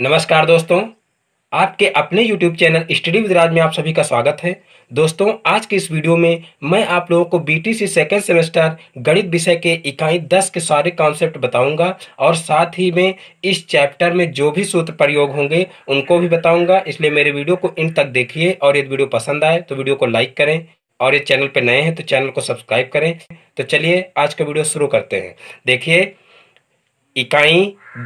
नमस्कार दोस्तों आपके अपने YouTube चैनल स्टडी विदराज में आप सभी का स्वागत है दोस्तों आज की इस वीडियो में मैं आप लोगों को बी सी सेकेंड सेमेस्टर गणित विषय के इकाई 10 के सारे कॉन्सेप्ट बताऊंगा और साथ ही में इस चैप्टर में जो भी सूत्र प्रयोग होंगे उनको भी बताऊंगा इसलिए मेरे वीडियो को इन तक देखिए और यदि वीडियो पसंद आए तो वीडियो को लाइक करें और ये चैनल पर नए हैं तो चैनल को सब्सक्राइब करें तो चलिए आज का वीडियो शुरू करते हैं देखिए इकाई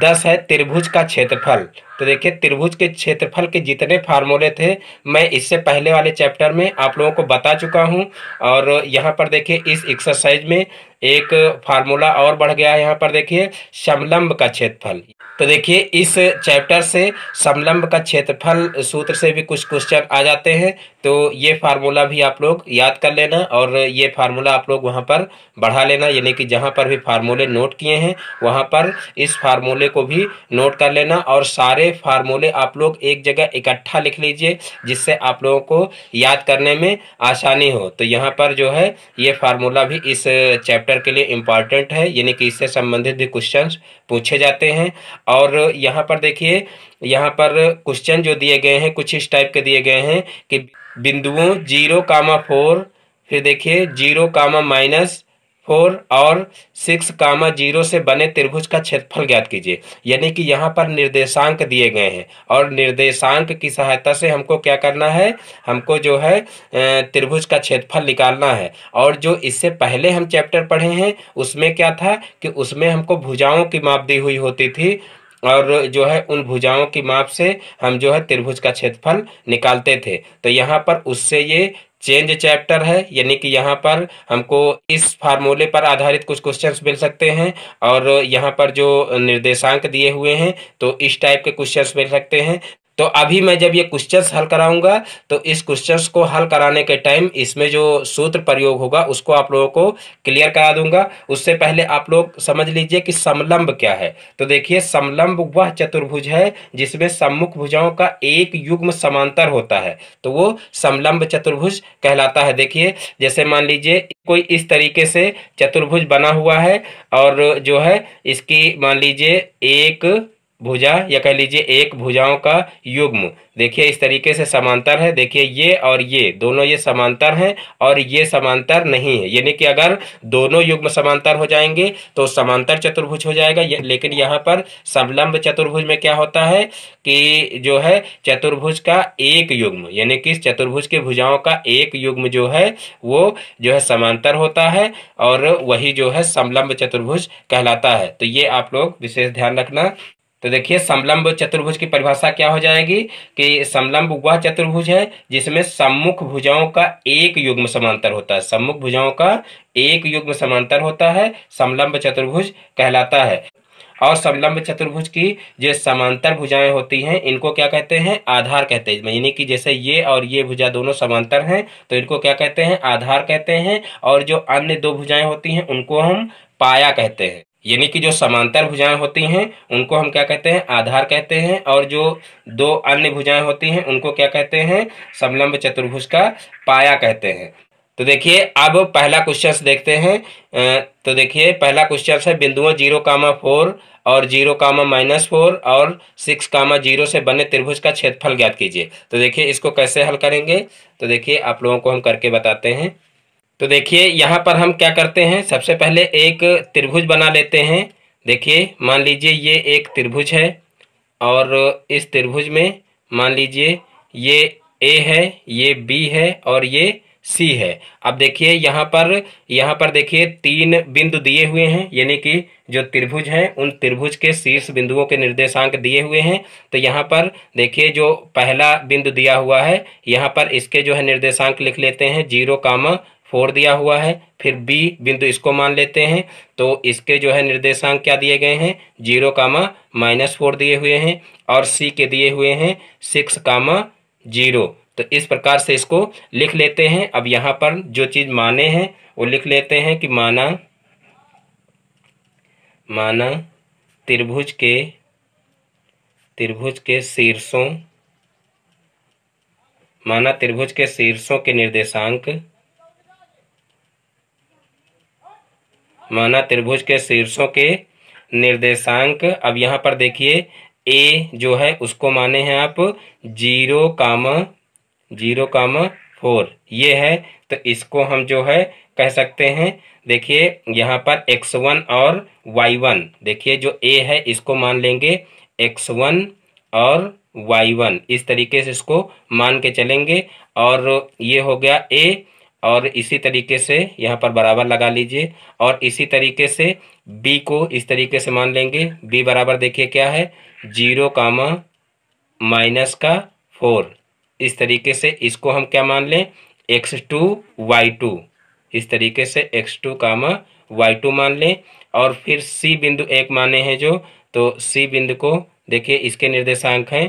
दस है त्रिभुज का क्षेत्रफल तो देखिए त्रिभुज के क्षेत्रफल के जितने फार्मूले थे मैं इससे पहले वाले चैप्टर में आप लोगों को बता चुका हूं और यहां पर देखिए इस एक्सरसाइज में एक फार्मूला और बढ़ गया है यहाँ पर देखिए समलंब का क्षेत्रफल तो देखिए इस चैप्टर से समलम्ब का क्षेत्रफल सूत्र से भी कुछ क्वेश्चन आ जाते हैं तो ये फार्मूला भी आप लोग याद कर लेना और ये फार्मूला आप लोग वहाँ पर बढ़ा लेना यानी कि जहाँ पर भी फार्मूले नोट किए हैं वहाँ पर इस फार्मूले को भी नोट कर लेना और सारे फार्मूले आप लोग एक जगह इकट्ठा लिख लीजिए जिससे आप लोगों को याद करने में आसानी हो तो यहाँ पर जो है ये फार्मूला भी इस चैप्टर के लिए इम्पॉर्टेंट है यानी कि इससे संबंधित भी क्वेश्चन पूछे जाते हैं और यहाँ पर देखिए यहाँ पर क्वेश्चन जो दिए गए हैं कुछ इस टाइप के दिए गए हैं कि बिंदुओं जीरो कामा फोर फिर देखिए जीरो कामा माइनस फोर और सिक्स कामा जीरो से बने त्रिभुज का क्षेत्रफल ज्ञात कीजिए यानी कि यहाँ पर निर्देशांक दिए गए हैं और निर्देशांक की सहायता से हमको क्या करना है हमको जो है त्रिभुज का क्षेत्रफल निकालना है और जो इससे पहले हम चैप्टर पढ़े हैं उसमें क्या था कि उसमें हमको भुजाओं की माप दी हुई होती थी और जो है उन भुजाओं की माप से हम जो है त्रिभुज का क्षेत्रफल निकालते थे तो यहाँ पर उससे ये चेंज चैप्टर है यानी कि यहाँ पर हमको इस फार्मूले पर आधारित कुछ क्वेश्चंस मिल सकते हैं और यहाँ पर जो निर्देशांक दिए हुए हैं तो इस टाइप के क्वेश्चंस मिल सकते हैं तो अभी मैं जब ये क्वेश्चन हल कराऊंगा तो इस क्वेश्चन को हल कराने के टाइम इसमें जो सूत्र प्रयोग होगा उसको आप लोगों को क्लियर करा दूंगा उससे पहले आप लोग समझ लीजिए कि समलंब क्या है तो देखिए समलंब वह चतुर्भुज है जिसमें सम्मुख भुजाओं का एक युग्म समांतर होता है तो वो समलंब चतुर्भुज कहलाता है देखिए जैसे मान लीजिए कोई इस तरीके से चतुर्भुज बना हुआ है और जो है इसकी मान लीजिए एक भुजा या कह लीजिए एक भुजाओं का युग्म देखिए इस तरीके से समांतर है देखिए ये और ये दोनों ये समांतर हैं और ये समांतर नहीं है यानी कि अगर दोनों युग्म समांतर हो जाएंगे तो समांतर चतुर्भुज हो जाएगा लेकिन यहाँ पर समलंब चतुर्भुज में क्या होता है कि जो है चतुर्भुज का एक युग्म यानी कि चतुर्भुज के भुजाओं का एक युग्म जो है वो जो है समांतर होता है और वही जो है समलंब चतुर्भुज कहलाता है तो ये आप लोग विशेष ध्यान रखना तो देखिए समलंब चतुर्भुज की परिभाषा क्या हो जाएगी कि समलंब वह चतुर्भुज है जिसमें सम्मुख भुजाओं का एक युग्म समांतर होता है सम्मुख भुजाओं का एक युग्म समांतर होता है समलंब चतुर्भुज कहलाता है और समलंब चतुर्भुज की जो समांतर भुजाएं होती हैं इनको क्या कहते हैं आधार कहते हैं यानी कि जैसे ये और ये भुजा दोनों समांतर हैं तो इनको क्या कहते हैं आधार कहते हैं और जो अन्य दो भुजाएं होती हैं उनको हम पाया कहते हैं यानी कि जो समांतर भुजाएं होती हैं उनको हम क्या कहते हैं आधार कहते हैं और जो दो अन्य भुजाएं होती हैं उनको क्या कहते हैं समलंब चतुर्भुज का पाया कहते हैं तो देखिए अब पहला क्वेश्चन देखते हैं तो देखिए पहला क्वेश्चन है बिंदुओं जीरो कामा फोर और जीरो कामा माइनस फोर और सिक्स कामा जीरो से बने त्रिभुज का क्षेत्रफल ज्ञात कीजिए तो देखिए इसको कैसे हल करेंगे तो देखिए आप लोगों को हम करके बताते हैं तो देखिए यहाँ पर हम क्या करते हैं सबसे पहले एक त्रिभुज बना लेते हैं देखिए मान लीजिए ये एक त्रिभुज है और इस त्रिभुज में मान लीजिए ये ए है ये बी है और ये सी है अब देखिए यहाँ पर यहाँ पर देखिए तीन बिंदु दिए हुए हैं यानी कि जो त्रिभुज हैं उन त्रिभुज के शीर्ष बिंदुओं के निर्देशांक दिए हुए हैं तो यहाँ पर देखिए जो पहला बिंदु दिया हुआ है यहाँ पर इसके जो है निर्देशांक लिख लेते हैं जीरो कामा फोर दिया हुआ है फिर बी बिंदु इसको मान लेते हैं तो इसके जो है निर्देशांक क्या दिए गए हैं जीरो कामा माइनस फोर दिए हुए हैं और सी के दिए हुए हैं सिक्स कामा जीरो तो इस प्रकार से इसको लिख लेते हैं अब यहाँ पर जो चीज़ माने हैं वो लिख लेते हैं कि माना माना त्रिभुज के त्रिभुज के शीर्षों माना त्रिभुज के शीर्षों के निर्देशांक माना त्रिभुज के शीर्षों के निर्देशांक अब यहाँ पर देखिए ए जो है उसको माने हैं आप जीरो काम जीरो काम फोर ये है तो इसको हम जो है कह सकते हैं देखिए यहाँ पर एक्स वन और वाई वन देखिए जो ए है इसको मान लेंगे एक्स वन और वाई वन इस तरीके से इसको मान के चलेंगे और ये हो गया ए और इसी तरीके से यहाँ पर बराबर लगा लीजिए और इसी तरीके से b को इस तरीके से मान लेंगे b बराबर देखिए क्या है जीरो कामा माइनस का फोर इस तरीके से इसको हम क्या मान लें एक्स टू वाई टू इस तरीके से x two comma y two मान लें और फिर सी बिंदु एक माने हैं जो तो सी बिंदु को देखिए इसके निर्देशांक हैं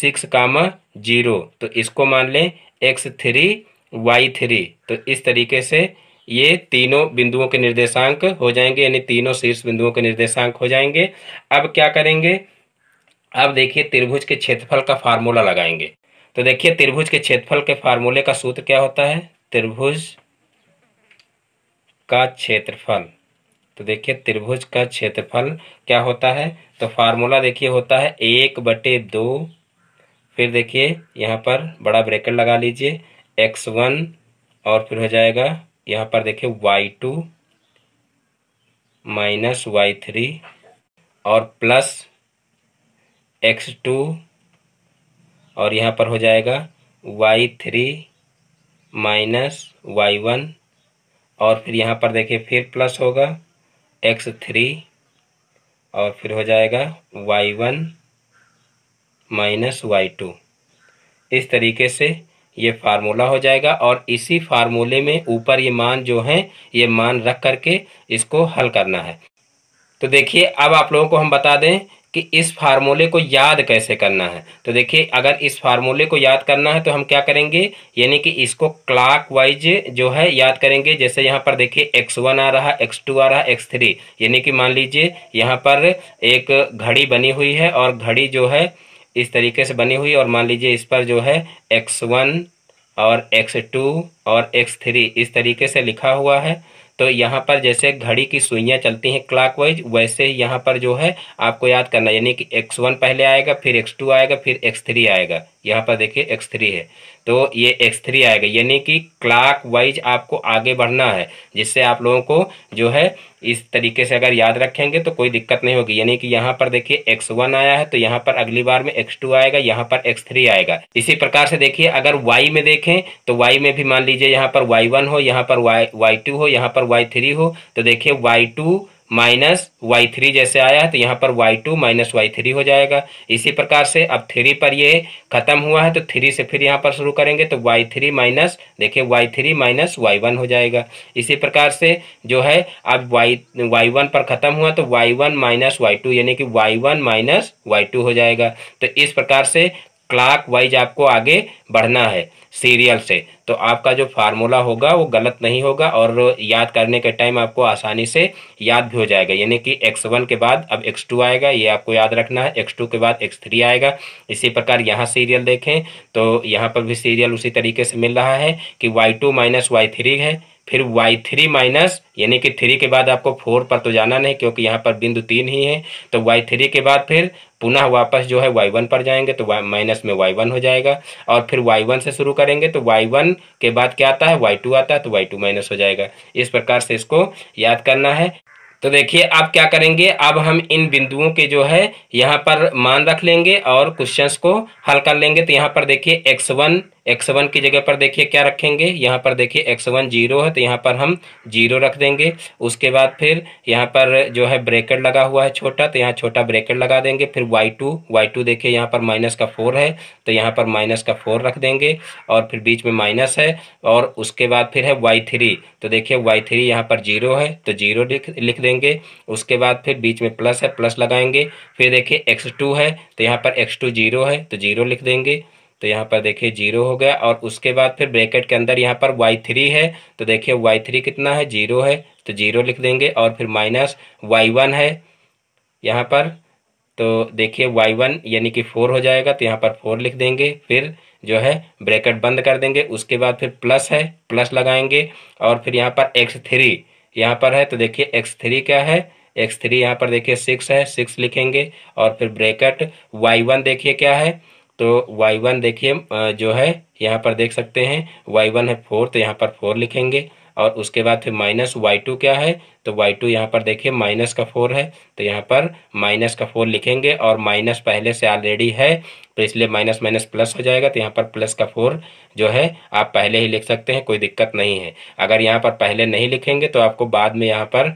सिक्स कामा जीरो तो इसको मान लें एक्स थ्री वाई थ्री तो इस तरीके से ये तीनों बिंदुओं के निर्देशांक हो जाएंगे यानी तीनों शीर्ष बिंदुओं के निर्देशांक हो जाएंगे अब क्या करेंगे अब देखिए त्रिभुज के क्षेत्रफल का फार्मूला लगाएंगे तो देखिए त्रिभुज के क्षेत्रफल के फार्मूले का सूत्र क्या होता है त्रिभुज का क्षेत्रफल तो देखिए त्रिभुज का क्षेत्रफल क्या होता है तो फार्मूला देखिए होता है एक बटे दो फिर देखिए यहाँ पर बड़ा ब्रैकेट लगा लीजिए एक्स वन और फिर हो जाएगा यहाँ पर देखिए y two minus y three और प्लस एक्स टू और यहाँ पर हो जाएगा y three minus y one और फिर यहाँ पर देखिए फिर प्लस होगा एक्स थ्री और फिर हो जाएगा y one minus y two इस तरीके से ये फार्मूला हो जाएगा और इसी फार्मूले में ऊपर ये मान जो हैं ये मान रख करके इसको हल करना है तो देखिए अब आप लोगों को हम बता दें कि इस फार्मूले को याद कैसे करना है तो देखिए अगर इस फार्मूले को याद करना है तो हम क्या करेंगे यानी कि इसको क्लाक वाइज जो है याद करेंगे जैसे यहाँ पर देखिए एक्स वन आ रहा एक्स टू आ रहा एक्स थ्री यानी कि मान लीजिए यहाँ पर एक घड़ी बनी हुई है और घड़ी जो है इस तरीके से बनी हुई और मान लीजिए इस पर जो है एक्स वन और एक्स टू और एक्स थ्री इस तरीके से लिखा हुआ है तो यहाँ पर जैसे घड़ी की सुइयाँ चलती हैं क्लॉकवाइज वैसे ही यहाँ पर जो है आपको याद करना यानी कि एक्स वन पहले आएगा फिर एक्स टू आएगा फिर एक्स थ्री आएगा यहाँ पर देखिए एक्स थ्री है तो ये एक्स थ्री आएगा यानी कि क्लाक वाइज आपको आगे बढ़ना है जिससे आप लोगों को जो है इस तरीके से अगर याद रखेंगे तो कोई दिक्कत नहीं होगी यानी कि यहाँ पर देखिए एक्स वन आया है तो यहाँ पर अगली बार में एक्स टू आएगा यहाँ पर एक्स थ्री आएगा इसी प्रकार से देखिए अगर वाई में देखें तो वाई में भी मान लीजिए यहाँ पर वाई वन हो यहाँ पर वाई वाई टू हो यहाँ पर वाई थ्री हो तो देखिये y two minus y three जैसे आया है तो यहाँ पर y two minus y three हो जाएगा इसी प्रकार से अब थ्री पर ये खत्म हुआ है तो थ्री से फिर यहाँ पर शुरू करेंगे तो वाई थ्री माइनस देखिए y three minus y one हो जाएगा इसी प्रकार से जो है अब वाई वाई वन पर खत्म हुआ तो y one minus y two यानी कि y one minus y two हो जाएगा तो इस प्रकार से क्लाक वाइज आपको आगे बढ़ना है सीरियल से तो आपका जो फार्मूला होगा वो गलत नहीं होगा और याद करने के टाइम आपको आसानी से याद भी हो जाएगा यानी कि एक्स वन के बाद अब एक्स टू आएगा ये आपको याद रखना है एक्स टू के बाद एक्स थ्री आएगा इसी प्रकार यहाँ सीरियल देखें तो यहाँ पर भी सीरियल उसी तरीके से मिल रहा है कि y two minus y three है फिर वाई थ्री माइनस यानी कि थ्री के बाद आपको फोर पर तो जाना नहीं क्योंकि यहाँ पर बिंदु तीन ही है तो वाई थ्री के बाद फिर पुनः वापस जो है वाई वन पर जाएंगे तो माइनस में वाई वन हो जाएगा और फिर वाई वन से शुरू करेंगे तो वाई वन के बाद क्या आता है वाई टू आता है तो वाई टू माइनस हो जाएगा इस प्रकार से इसको याद करना है तो देखिए अब क्या करेंगे अब हम इन बिंदुओं के जो है यहाँ पर मान रख लेंगे और क्वेश्चंस को हल कर लेंगे तो यहाँ पर देखिए एक्स वन एक्स वन की जगह पर देखिए क्या रखेंगे यहाँ पर देखिए एक्स वन जीरो है तो यहाँ पर हम जीरो रख देंगे उसके बाद फिर यहाँ पर जो है ब्रेकेट लगा हुआ है छोटा तो यहाँ छोटा ब्रेकेट लगा देंगे फिर वाई टू वाई टू देखिए यहाँ पर माइनस का फोर है तो यहाँ पर माइनस का फोर रख देंगे और फिर बीच में माइनस है और उसके बाद फिर है वाई थ्री तो देखिए वाई थ्री यहाँ पर जीरो है तो जीरो लिख देंगे उसके बाद फिर बीच में प्लस है प्लस लगाएंगे फिर देखिए एक्स टू है तो यहाँ पर एक्स टू जीरो है तो जीरो लिख देंगे तो यहाँ पर देखिए जीरो हो गया और उसके बाद फिर ब्रैकेट के अंदर यहाँ पर वाई थ्री है तो देखिए वाई थ्री कितना है जीरो है तो जीरो लिख देंगे और फिर माइनस वाई वन है यहाँ पर तो देखिए वाई वन यानी कि फोर हो जाएगा तो यहाँ पर फोर लिख देंगे फिर जो है ब्रैकेट बंद कर देंगे उसके बाद फिर प्लस है प्लस लगाएंगे और फिर यहाँ पर एक्स थ्री यहाँ पर है तो देखिए एक्स थ्री क्या है एक्स थ्री यहाँ पर देखिए सिक्स है सिक्स लिखेंगे और फिर ब्रैकेट वाई वन देखिए क्या है तो वाई वन देखिए जो है यहाँ पर देख सकते हैं वाई वन है फोर तो यहाँ पर फोर लिखेंगे और उसके बाद फिर माइनस वाई टू क्या है तो वाई टू यहाँ पर देखिए माइनस का फोर है तो यहाँ पर माइनस का फोर लिखेंगे और माइनस पहले से ऑलरेडी है तो इसलिए माइनस माइनस प्लस हो जाएगा तो यहाँ पर प्लस का फोर जो है आप पहले ही लिख सकते हैं कोई दिक्कत नहीं है अगर यहाँ पर पहले नहीं लिखेंगे तो आपको बाद में यहाँ पर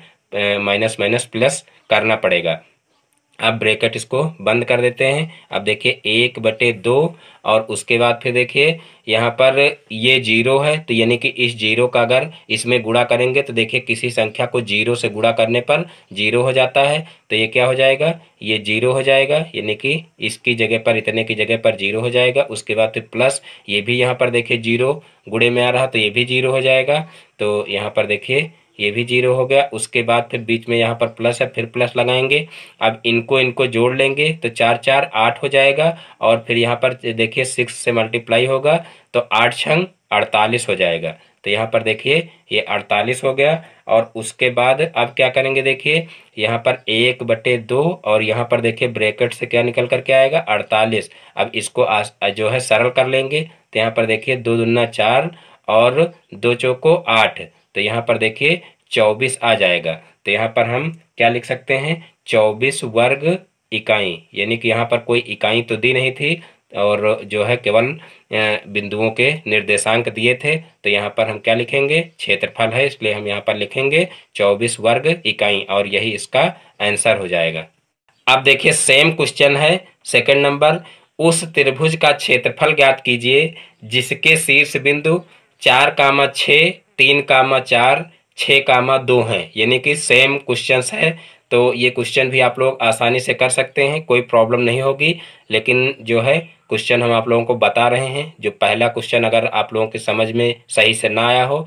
माइनस माइनस प्लस करना पड़ेगा अब ब्रैकेट इसको बंद कर देते हैं अब देखिए एक बटे दो और उसके बाद फिर देखिए यहाँ पर ये जीरो है तो यानी कि इस जीरो का अगर इसमें गुणा करेंगे तो देखिए किसी संख्या को जीरो से गुणा करने पर जीरो हो जाता है तो ये क्या हो जाएगा ये जीरो हो जाएगा यानी कि इसकी जगह पर इतने की जगह पर जीरो हो जाएगा उसके बाद फिर प्लस ये भी यहाँ पर देखिए जीरो गुड़े में आ रहा तो ये भी जीरो हो जाएगा तो यहाँ पर देखिए ये भी जीरो हो गया उसके बाद फिर बीच में यहाँ पर प्लस है फिर प्लस लगाएंगे अब इनको इनको जोड़ लेंगे तो चार चार आठ हो जाएगा और फिर यहाँ पर देखिए सिक्स से मल्टीप्लाई होगा तो आठ छंग अड़तालीस हो जाएगा तो यहाँ पर देखिए ये अड़तालीस हो गया और उसके बाद अब क्या करेंगे देखिए यहाँ पर एक बटे दो और यहाँ पर देखिए ब्रैकेट से क्या निकल कर आएगा अड़तालीस अब इसको आ, जो है सरल कर लेंगे तो यहाँ पर देखिए दो दुना चार और दो चौको आठ तो यहाँ पर देखिए चौबीस आ जाएगा तो यहाँ पर हम क्या लिख सकते हैं चौबीस वर्ग इकाई यानी कि यहाँ पर कोई इकाई तो दी नहीं थी और जो है केवल बिंदुओं के निर्देशांक दिए थे तो यहाँ पर हम क्या लिखेंगे क्षेत्रफल है इसलिए हम यहाँ पर लिखेंगे चौबीस वर्ग इकाई और यही इसका आंसर हो जाएगा अब देखिए सेम क्वेश्चन है सेकंड नंबर उस त्रिभुज का क्षेत्रफल ज्ञात कीजिए जिसके शीर्ष बिंदु चार कामा छः तीन कामा चार छः कामा दो हैं यानी कि सेम क्वेश्चन है तो ये क्वेश्चन भी आप लोग आसानी से कर सकते हैं कोई प्रॉब्लम नहीं होगी लेकिन जो है क्वेश्चन हम आप लोगों को बता रहे हैं जो पहला क्वेश्चन अगर आप लोगों के समझ में सही से ना आया हो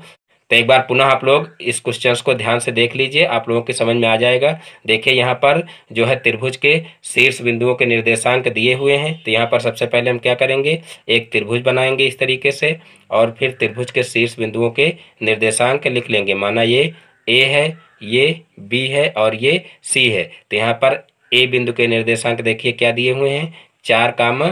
तो एक बार पुनः आप लोग इस क्वेश्चन को ध्यान से देख लीजिए आप लोगों के समझ में आ जाएगा देखिए यहाँ पर जो है त्रिभुज के शीर्ष बिंदुओं के निर्देशांक दिए हुए हैं तो यहाँ पर सबसे पहले हम क्या करेंगे एक त्रिभुज बनाएंगे इस तरीके से और फिर त्रिभुज के शीर्ष बिंदुओं के निर्देशांक लिख लेंगे माना ये ए है ये बी है और ये सी है तो यहाँ पर ए बिंदु के निर्देशांक देखिए क्या दिए हुए हैं चार काम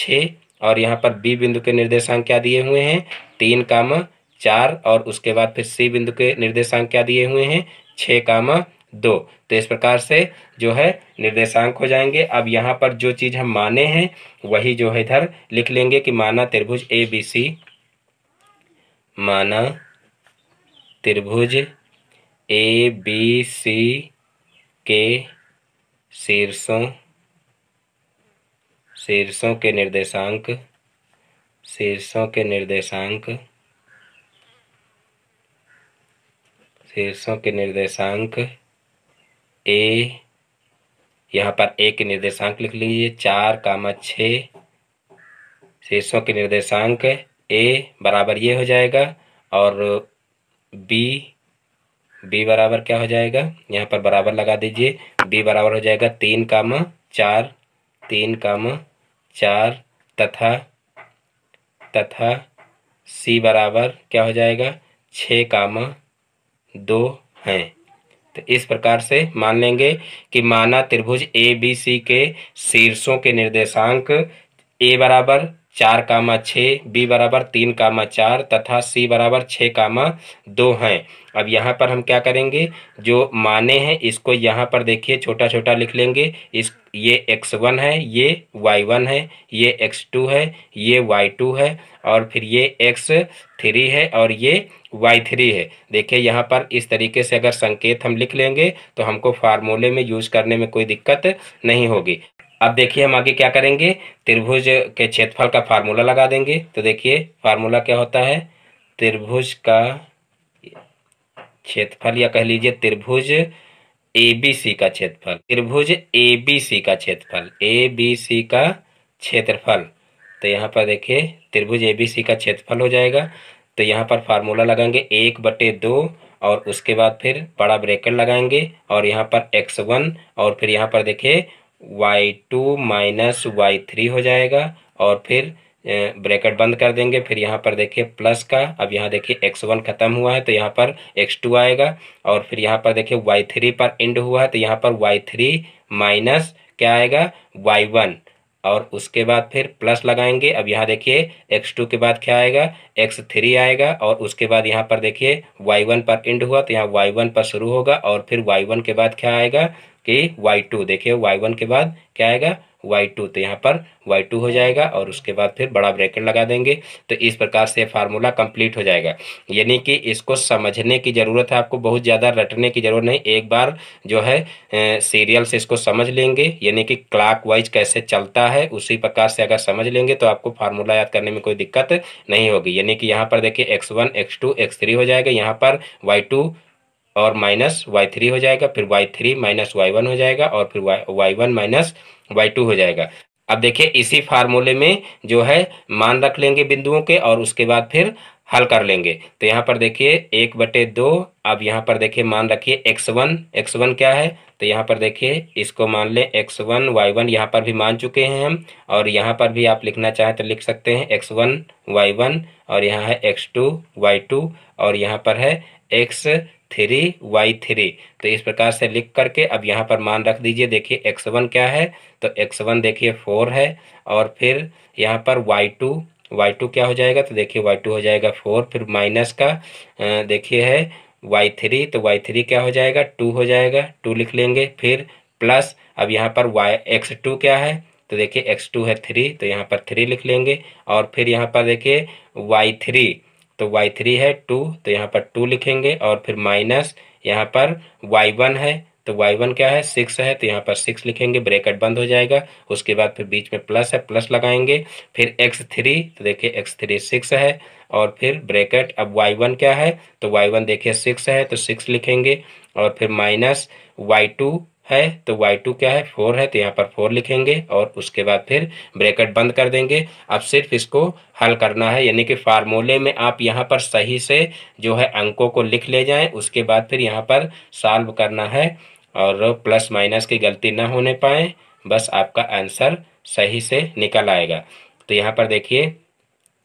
छः और यहाँ पर बी बिंदु के निर्देशांक क्या दिए हुए हैं तीन काम चार और उसके बाद फिर सी बिंदु के निर्देशांक क्या दिए हुए हैं छः कामा दो तो इस प्रकार से जो है निर्देशांक हो जाएंगे अब यहाँ पर जो चीज़ हम माने हैं वही जो है इधर लिख लेंगे कि माना त्रिभुज ए बी सी माना त्रिभुज ए बी सी के शीर्षों शीर्षों के निर्देशांक शीर्षों के निर्देशांक शीर्षों के निर्देशांक ए यहाँ पर ए के निर्देशांक लिख लीजिए चार कामा छ शीर्षों के निर्देशांक ए बराबर ये हो जाएगा और बी बी बराबर क्या हो जाएगा यहाँ पर बराबर लगा दीजिए बी बराबर हो जाएगा तीन काम चार तीन काम चार तथा तथा सी बराबर क्या हो जाएगा छः कामा दो हैं तो इस प्रकार से मान लेंगे कि माना त्रिभुज ए बी सी के शीर्षों के निर्देशांक ए बराबर चार कामा छः बी बराबर तीन कामा चार तथा सी बराबर छः कामा दो हैं अब यहाँ पर हम क्या करेंगे जो माने हैं इसको यहाँ पर देखिए छोटा छोटा लिख लेंगे इस ये एक्स वन है ये वाई वन है ये एक्स टू है ये वाई टू है और फिर ये एक्स थ्री है और ये वाई थ्री है देखिए यहाँ पर इस तरीके से अगर संकेत हम लिख लेंगे तो हमको फार्मूले में यूज़ करने में कोई दिक्कत नहीं होगी अब देखिए हम आगे क्या करेंगे त्रिभुज के क्षेत्रफल का फार्मूला लगा देंगे तो देखिए फार्मूला क्या होता है त्रिभुज का क्षेत्रफल या कह लीजिए त्रिभुज ए बी सी का क्षेत्रफल त्रिभुज ए बी सी का क्षेत्रफल ए बी सी का क्षेत्रफल तो यहाँ पर देखिए त्रिभुज ए बी सी का क्षेत्रफल हो जाएगा तो यहाँ पर फार्मूला लगाएंगे एक बटे दो और उसके बाद फिर बड़ा ब्रेकेट लगाएंगे और यहाँ पर एक्स वन और फिर यहाँ पर देखिए y two minus y three हो जाएगा और फिर ब्रैकेट बंद कर देंगे फिर यहाँ पर देखिए प्लस का अब यहाँ देखिए एक्स वन खत्म हुआ है तो यहाँ पर एक्स टू आएगा और फिर यहाँ पर देखिए वाई थ्री पर एंड हुआ है तो यहाँ पर वाई थ्री माइनस क्या आएगा वाई वन और उसके बाद फिर प्लस लगाएंगे अब यहाँ देखिए एक्स टू के बाद क्या आएगा एक्स थ्री आएगा और उसके बाद यहाँ पर देखिए वाई वन पर एंड हुआ तो यहाँ वाई वन पर शुरू होगा और फिर वाई वन के बाद क्या आएगा कि वाई टू देखिए वाई वन के बाद क्या आएगा वाई टू तो यहाँ पर वाई टू हो जाएगा और उसके बाद फिर बड़ा ब्रैकेट लगा देंगे तो इस प्रकार से फार्मूला कंप्लीट हो जाएगा यानी कि इसको समझने की ज़रूरत है आपको बहुत ज़्यादा रटने की ज़रूरत नहीं एक बार जो है सीरियल से इसको समझ लेंगे यानी कि क्लाक वाइज कैसे चलता है उसी प्रकार से अगर समझ लेंगे तो आपको फार्मूला याद करने में कोई दिक्कत नहीं होगी यानी कि यहाँ पर देखिए x one x two x three हो जाएगा यहाँ पर वाई टू और माइनस वाई थ्री हो जाएगा फिर y three minus y one हो जाएगा और फिर y y one minus y two हो जाएगा अब देखिए इसी फार्मूले में जो है मान रख लेंगे बिंदुओं के और उसके बाद फिर हल कर लेंगे तो यहाँ पर देखिए एक बटे दो अब यहाँ पर देखिए मान रखिए एक्स वन एक्स वन क्या है तो यहाँ पर देखिए इसको मान लें एक्स वन वाई वन यहाँ पर भी मान चुके हैं हम और यहाँ पर भी आप लिखना चाहें तो लिख सकते हैं एक्स वन वाई वन और यहाँ है एक्स टू वाई टू और यहाँ पर है एक्स थ्री वाई थ्री तो इस प्रकार से लिख करके अब यहाँ पर मान रख दीजिए देखिए एक्स वन क्या है तो एक्स वन देखिए फोर है और फिर यहाँ पर वाई टू वाई टू क्या हो जाएगा तो देखिए वाई टू हो जाएगा फोर फिर माइनस का देखिए है वाई थ्री तो वाई थ्री क्या हो जाएगा टू हो जाएगा टू लिख लेंगे फिर प्लस अब यहाँ पर वाई एक्स टू क्या है तो देखिए एक्स टू है थ्री तो यहाँ पर थ्री लिख लेंगे और फिर यहाँ पर देखिए वाई थ्री तो वाई थ्री है टू तो यहाँ पर टू लिखेंगे और फिर माइनस यहाँ पर वाई वन है तो वाई वन क्या है सिक्स है तो यहाँ पर सिक्स लिखेंगे ब्रैकेट बंद हो जाएगा उसके बाद फिर बीच में प्लस है प्लस लगाएंगे फिर एक्स थ्री तो देखिए एक्स थ्री सिक्स है और फिर ब्रैकेट अब वाई वन क्या है तो वाई वन देखिए सिक्स है तो सिक्स लिखेंगे और फिर माइनस वाई टू है तो y2 क्या है फोर है तो यहाँ पर फोर लिखेंगे और उसके बाद फिर ब्रैकेट बंद कर देंगे अब सिर्फ इसको हल करना है यानी कि फार्मूले में आप यहाँ पर सही से जो है अंकों को लिख ले जाएं उसके बाद फिर यहाँ पर सॉल्व करना है और प्लस माइनस की गलती ना होने पाए बस आपका आंसर सही से निकल आएगा तो यहाँ पर देखिए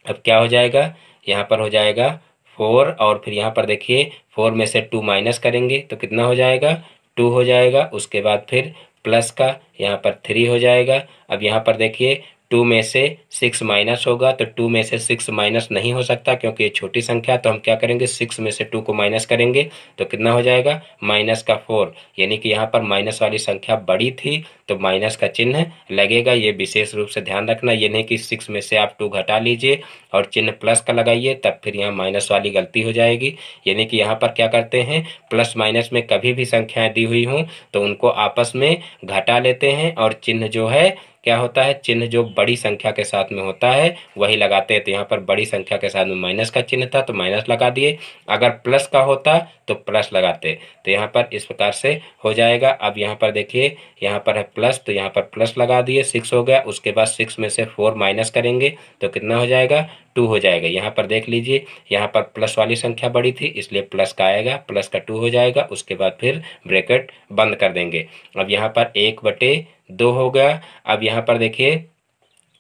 अब क्या हो जाएगा यहाँ पर हो जाएगा फोर और फिर यहाँ पर देखिए फोर में से टू माइनस करेंगे तो कितना हो जाएगा टू हो जाएगा उसके बाद फिर प्लस का यहाँ पर थ्री हो जाएगा अब यहाँ पर देखिए टू में से सिक्स माइनस होगा तो टू में से सिक्स माइनस नहीं हो सकता क्योंकि ये छोटी संख्या तो हम क्या करेंगे सिक्स में से टू को माइनस करेंगे तो कितना हो जाएगा माइनस का फोर यानी कि यहाँ पर माइनस वाली संख्या बड़ी थी तो माइनस का चिन्ह लगेगा ये विशेष रूप से ध्यान रखना ये नहीं कि सिक्स में से आप टू घटा लीजिए और चिन्ह प्लस का लगाइए तब फिर यहाँ माइनस वाली गलती हो जाएगी यानी कि यहाँ पर क्या करते हैं प्लस माइनस में कभी भी संख्याएं दी हुई हों तो उनको आपस में घटा लेते हैं और चिन्ह जो है क्या होता है चिन्ह जो बड़ी संख्या के साथ में होता है वही लगाते हैं तो यहाँ पर बड़ी संख्या के साथ में माइनस का चिन्ह था तो माइनस लगा दिए अगर प्लस का होता तो प्लस लगाते तो यहाँ पर इस प्रकार से हो जाएगा अब यहाँ पर देखिए यहाँ पर है प्लस तो यहाँ पर प्लस लगा दिए सिक्स हो गया उसके बाद सिक्स में से फोर माइनस करेंगे तो कितना हो जाएगा टू हो जाएगा यहाँ पर देख लीजिए यहाँ पर प्लस वाली संख्या बड़ी थी इसलिए प्लस का आएगा प्लस का टू हो जाएगा उसके बाद फिर ब्रैकेट बंद कर देंगे अब यहाँ पर एक बटे दो हो गया अब यहाँ पर देखिए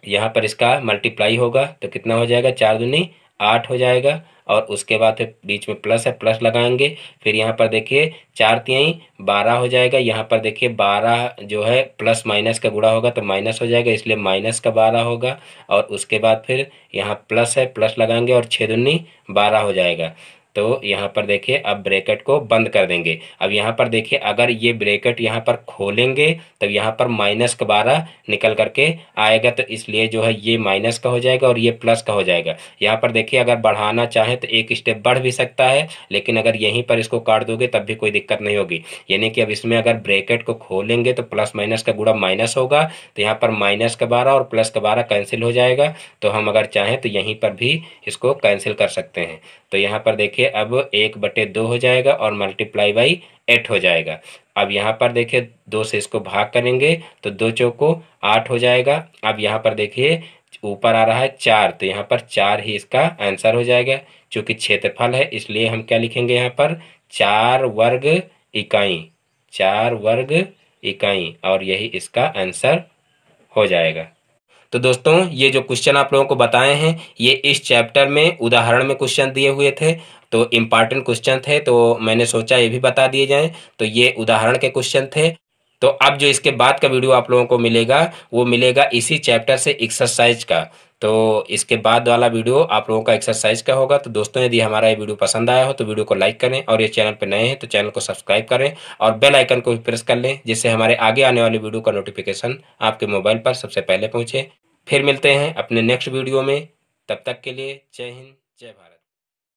यहाँ पर इसका मल्टीप्लाई होगा तो कितना हो जाएगा चार दुनी आठ हो जाएगा और उसके बाद फिर बीच में प्लस है प्लस लगाएंगे फिर यहाँ पर देखिए चार तियाई बारह हो जाएगा यहाँ पर देखिए बारह जो है प्लस माइनस का गुड़ा होगा तो माइनस हो जाएगा इसलिए माइनस का बारह होगा और उसके बाद फिर यहाँ प्लस है प्लस लगाएंगे और छः दुन्नी बारह हो जाएगा तो यहाँ पर देखिए अब ब्रैकेट को बंद कर देंगे अब यहाँ पर देखिए अगर ये ब्रैकेट यहाँ पर खोलेंगे तब तो यहाँ पर माइनस का बारह निकल करके आएगा तो इसलिए जो है ये माइनस का हो जाएगा और ये प्लस का हो जाएगा यहाँ पर देखिए अगर बढ़ाना चाहे तो एक स्टेप बढ़ भी सकता है लेकिन अगर यहीं पर इसको काट दोगे तब भी कोई दिक्कत नहीं होगी यानी कि अब इसमें अगर ब्रेकेट को खोलेंगे तो प्लस माइनस का गुड़ा माइनस होगा तो यहाँ पर माइनस का बारह और प्लस का बारह कैंसिल हो जाएगा तो हम अगर चाहें तो यहीं पर भी इसको कैंसिल कर सकते हैं तो यहाँ पर देखिए देखिए अब एक बटे दो हो जाएगा और मल्टीप्लाई बाई एट हो जाएगा अब यहाँ पर देखिए दो से इसको भाग करेंगे तो दो चौको आठ हो जाएगा अब यहाँ पर देखिए ऊपर आ रहा है चार तो यहाँ पर चार ही इसका आंसर हो जाएगा चूँकि क्षेत्रफल है इसलिए हम क्या लिखेंगे यहाँ पर चार वर्ग इकाई चार वर्ग इकाई और यही इसका आंसर हो जाएगा तो दोस्तों ये जो क्वेश्चन आप लोगों को बताए हैं ये इस चैप्टर में उदाहरण में क्वेश्चन दिए हुए थे तो इम्पॉर्टेंट क्वेश्चन थे तो मैंने सोचा ये भी बता दिए जाएँ तो ये उदाहरण के क्वेश्चन थे तो अब जो इसके बाद का वीडियो आप लोगों को मिलेगा वो मिलेगा इसी चैप्टर से एक्सरसाइज का तो इसके बाद वाला वीडियो आप लोगों का एक्सरसाइज का होगा तो दोस्तों यदि हमारा ये वीडियो पसंद आया हो तो वीडियो को लाइक करें और ये चैनल पर नए हैं तो चैनल को सब्सक्राइब करें और बेल आइकन को भी प्रेस कर लें जिससे हमारे आगे आने वाले वीडियो का नोटिफिकेशन आपके मोबाइल पर सबसे पहले पहुँचे फिर मिलते हैं अपने नेक्स्ट वीडियो में तब तक के लिए जय हिंद जय भारत